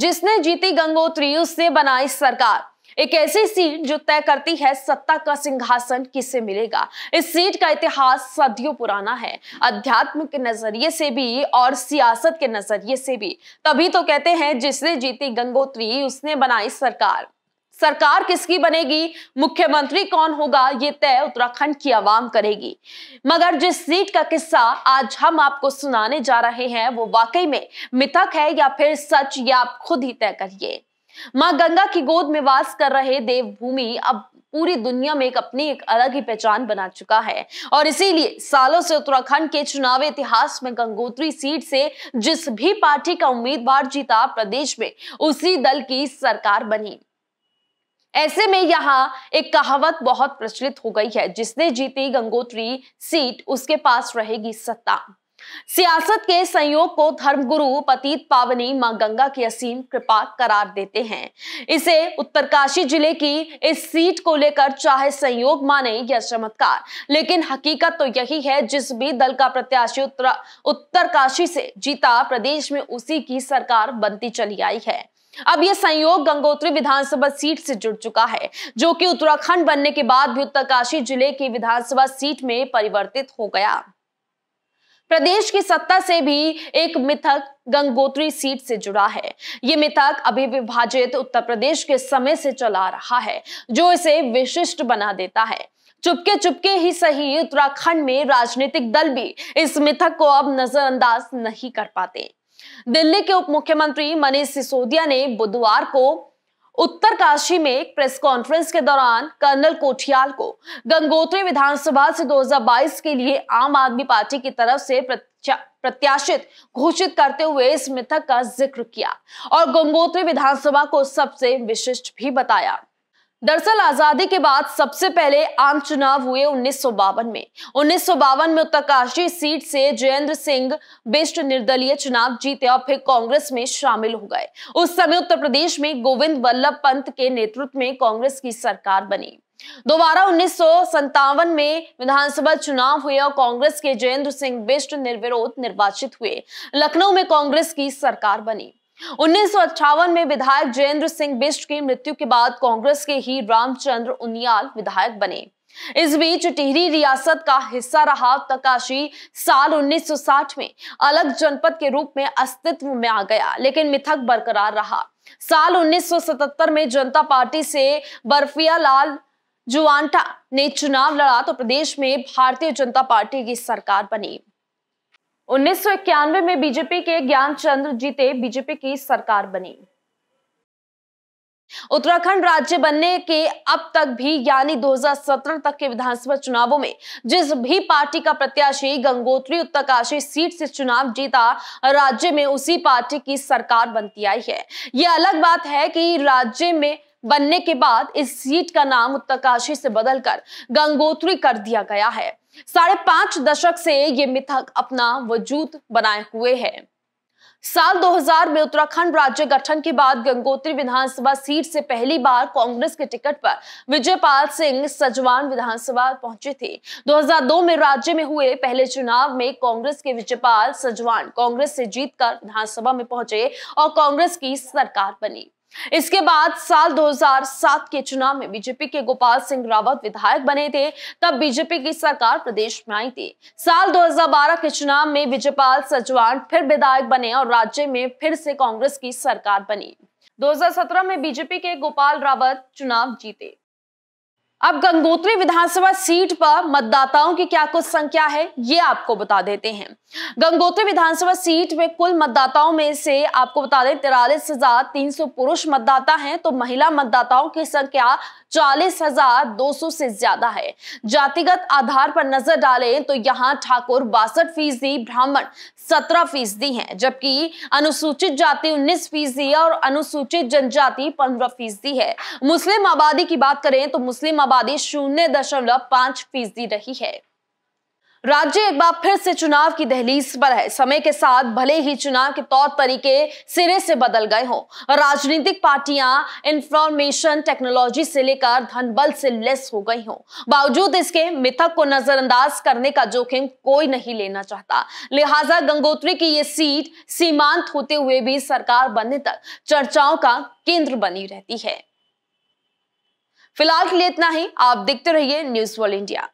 जिसने जीती गंगोत्री उसने बनाई सरकार एक ऐसी सीट जो तय करती है सत्ता का सिंहासन किसे मिलेगा इस सीट का इतिहास सदियों पुराना है अध्यात्म के नजरिए से भी और सियासत के नजरिए से भी तभी तो कहते हैं जिसने जीती गंगोत्री उसने बनाई सरकार सरकार किसकी बनेगी मुख्यमंत्री कौन होगा ये तय उत्तराखंड की आवाम करेगी मगर जिस सीट का किस्सा आज हम आपको सुनाने जा रहे हैं वो वाकई में मिथक है या फिर सच या आप खुद ही तय करिए माँ गंगा की गोद में वास कर रहे देवभूमि अब पूरी दुनिया में एक अपनी एक अलग ही पहचान बना चुका है और इसीलिए सालों से उत्तराखंड के चुनावी इतिहास में गंगोत्री सीट से जिस भी पार्टी का उम्मीदवार जीता प्रदेश में उसी दल की सरकार बनी ऐसे में यहाँ एक कहावत बहुत प्रचलित हो गई है जिसने जीती गंगोत्री सीट उसके पास रहेगी सत्ता सियासत के संयोग को धर्मगुरु पतित पावनी मां गंगा की असीम कृपा करार देते हैं इसे उत्तरकाशी जिले की इस सीट को लेकर चाहे संयोग माने या चमत्कार लेकिन हकीकत तो यही है जिस भी दल का प्रत्याशी उत्तरकाशी से जीता प्रदेश में उसी की सरकार बनती चली आई है अब यह संयोग गंगोत्री विधानसभा सीट से जुड़ चुका है जो कि उत्तराखंड बनने के बाद भी उत्तरकाशी जिले की विधानसभा सीट में परिवर्तित हो गया प्रदेश की सत्ता से भी एक मिथक गंगोत्री सीट से जुड़ा है ये मिथक अभी विभाजित उत्तर प्रदेश के समय से चला रहा है जो इसे विशिष्ट बना देता है चुपके चुपके ही सही उत्तराखंड में राजनीतिक दल भी इस मिथक को अब नजरअंदाज नहीं कर पाते दिल्ली के उप मुख्यमंत्री मनीष सिसोदिया ने बुधवार को उत्तरकाशी में एक प्रेस कॉन्फ्रेंस के दौरान कर्नल कोठियाल को गंगोत्री विधानसभा से 2022 के लिए आम आदमी पार्टी की तरफ से प्रत्याशित घोषित करते हुए इस मिथक का जिक्र किया और गंगोत्री विधानसभा को सबसे विशिष्ट भी बताया दरअसल आजादी के बाद सबसे पहले आम चुनाव हुए उन्नीस में उन्नीस में उत्तरकाशी सीट से जयेंद्र सिंह बेस्ट निर्दलीय चुनाव जीते और फिर कांग्रेस में शामिल हो गए उस समय उत्तर प्रदेश में गोविंद वल्लभ पंत के नेतृत्व में कांग्रेस की सरकार बनी दोबारा उन्नीस में विधानसभा चुनाव हुए और कांग्रेस के जयेंद्र सिंह बेस्ट निर्विरोध निर्वाचित हुए लखनऊ में कांग्रेस की सरकार बनी उन्नीस में विधायक जयेंद्र सिंह बिष्ट की मृत्यु के बाद कांग्रेस के ही रामचंद्र उनियाल विधायक बने इस बीच टिहरी रियासत का हिस्सा रहा तकाशी साल 1960 में अलग जनपद के रूप में अस्तित्व में आ गया लेकिन मिथक बरकरार रहा साल 1977 में जनता पार्टी से बर्फिया लाल जुआंटा ने चुनाव लड़ा तो प्रदेश में भारतीय जनता पार्टी की सरकार बनी उन्नीस में बीजेपी के ज्ञान चंद्र जीते बीजेपी की सरकार बनी उत्तराखंड राज्य बनने के अब तक भी यानी 2017 तक के विधानसभा चुनावों में जिस भी पार्टी का प्रत्याशी गंगोत्री उत्तरकाशी सीट से चुनाव जीता राज्य में उसी पार्टी की सरकार बनती आई है यह अलग बात है कि राज्य में बनने के बाद इस सीट का नाम उत्तरकाशी से बदलकर गंगोत्री कर दिया गया है साढ़े पांच दशक से ये मिथक अपना वजूद बनाए हुए है साल 2000 में उत्तराखंड राज्य गठन के बाद गंगोत्री विधानसभा सीट से पहली बार कांग्रेस के टिकट पर विजयपाल सिंह सजवान विधानसभा पहुंचे थे 2002 में राज्य में हुए पहले चुनाव में कांग्रेस के विजयपाल सजवान कांग्रेस से जीतकर विधानसभा में पहुंचे और कांग्रेस की सरकार बनी इसके बाद साल 2007 के चुनाव में बीजेपी के गोपाल सिंह रावत विधायक बने थे तब बीजेपी की सरकार प्रदेश में आई थी साल 2012 के चुनाव में विजयपाल सजवान फिर विधायक बने और राज्य में फिर से कांग्रेस की सरकार बनी 2017 में बीजेपी के गोपाल रावत चुनाव जीते अब गंगोत्री विधानसभा सीट पर मतदाताओं की क्या कुछ संख्या है ये आपको बता देते हैं गंगोत्री विधानसभा सीट में कुल मतदाताओं में से आपको बता दें तिरालीस हजार तीन सौ पुरुष मतदाता हैं तो महिला मतदाताओं की संख्या चालीस हजार दो सौ से ज्यादा है जातिगत आधार पर नजर डालें तो यहाँ ठाकुर बासठ फीसदी ब्राह्मण सत्रह फीसदी है जबकि अनुसूचित जाति उन्नीस फीसदी और अनुसूचित जनजाति पंद्रह फीसदी है मुस्लिम आबादी की बात करें तो मुस्लिम आबादी शून्य दशमलव पांच फीसदी रही है राज्य एक बार फिर से चुनाव की दहलीज पर है समय के साथ भले ही चुनाव के तौर तरीके सिरे से बदल गए हों राजनीतिक पार्टियां इंफॉर्मेशन टेक्नोलॉजी से लेकर धन बल से लेस हो गई हों बावजूद इसके मिथक को नजरअंदाज करने का जोखिम कोई नहीं लेना चाहता लिहाजा गंगोत्री की ये सीट सीमांत होते हुए भी सरकार बनने तक चर्चाओं का केंद्र बनी रहती है फिलहाल के लिए इतना ही आप देखते रहिए न्यूज वर्ल्ड इंडिया